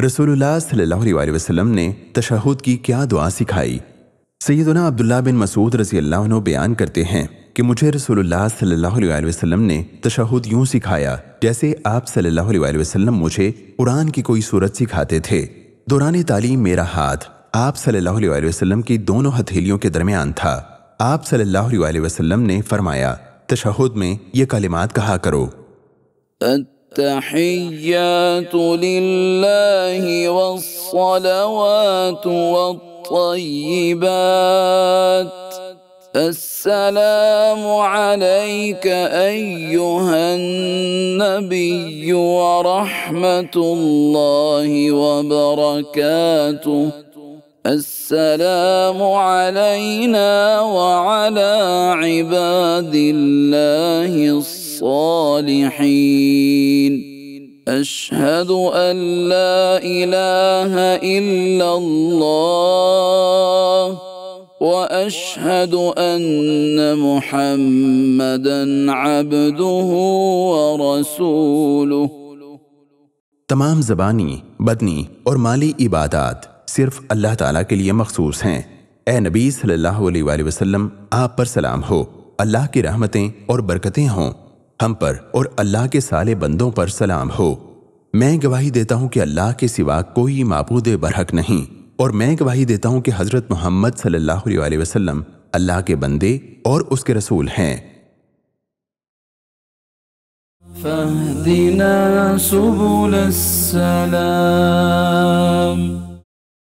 रसूलुल्लाह सल्लल्लाहु वसल्लम ने तशहद की क्या दुआ सिखाई सैदना अब्दुल्ला बिन मसूद रजी बयान करते हैं कि मुझे रसूलुल्लाह ने तशहद यूं सिखाया जैसे आप सल्लल्लाहु मुझे कुरान की कोई सूरत सिखाते थे दौरान तालीम मेरा हाथ आप सल्लल्लाहु की दोनों हथेलियों के दरमियान था आप सल्लाम ने फरमाया तशहद में ये कलिमात कहा करो التحيات لله والصلوات والطيبات السلام عليك ايها النبي ورحمه الله وبركاته السلام علينا وعلى عباد الله الصالحين الصالحين اشهد ان لا اله الا الله واشهد ان محمدا عبده ورسوله تمام زبانی بدنی اور مالی عبادات صرف اللہ تعالیٰ کے لیے مخصوص ہیں اے نبی صلی اللہ علیہ وآلہ وسلم آپ پر سلام ہو اللہ کی رحمتیں اور برکتیں ہوں ہم پر اور اللہ کے سالے بندوں پر سلام ہو میں گواہی دیتا ہوں کہ اللہ کے سوا کوئی معبود برحق نہیں اور میں گواہی دیتا ہوں کہ حضرت محمد صلی اللہ علیہ وسلم اللہ کے بندے اور اس کے رسول ہیں